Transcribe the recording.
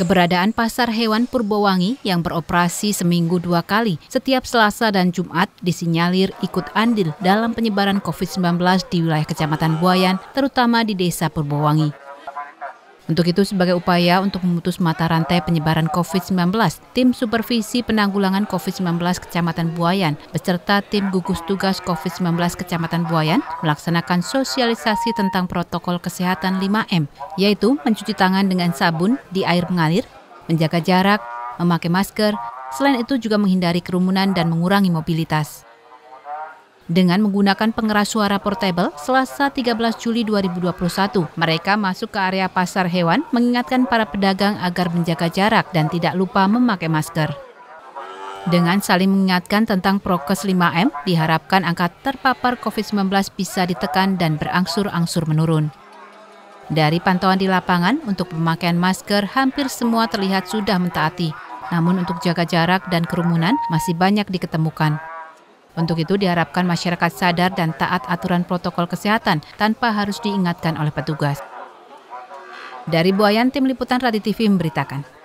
Keberadaan pasar hewan Purbowangi yang beroperasi seminggu dua kali setiap Selasa dan Jumat disinyalir ikut andil dalam penyebaran COVID-19 di wilayah Kecamatan Buayan, terutama di Desa Purbowangi. Untuk itu, sebagai upaya untuk memutus mata rantai penyebaran COVID-19, tim supervisi penanggulangan COVID-19 Kecamatan Buayan beserta tim gugus tugas COVID-19 Kecamatan Buayan melaksanakan sosialisasi tentang protokol kesehatan 5M, yaitu mencuci tangan dengan sabun di air mengalir, menjaga jarak, memakai masker, selain itu juga menghindari kerumunan dan mengurangi mobilitas. Dengan menggunakan pengeras suara portable, selasa 13 Juli 2021, mereka masuk ke area pasar hewan mengingatkan para pedagang agar menjaga jarak dan tidak lupa memakai masker. Dengan saling mengingatkan tentang prokes 5M, diharapkan angka terpapar COVID-19 bisa ditekan dan berangsur-angsur menurun. Dari pantauan di lapangan, untuk pemakaian masker hampir semua terlihat sudah mentaati. Namun untuk jaga jarak dan kerumunan masih banyak diketemukan. Untuk itu diharapkan masyarakat sadar dan taat aturan protokol kesehatan tanpa harus diingatkan oleh petugas. Dari Buayan, Tim Liputan Radi TV memberitakan.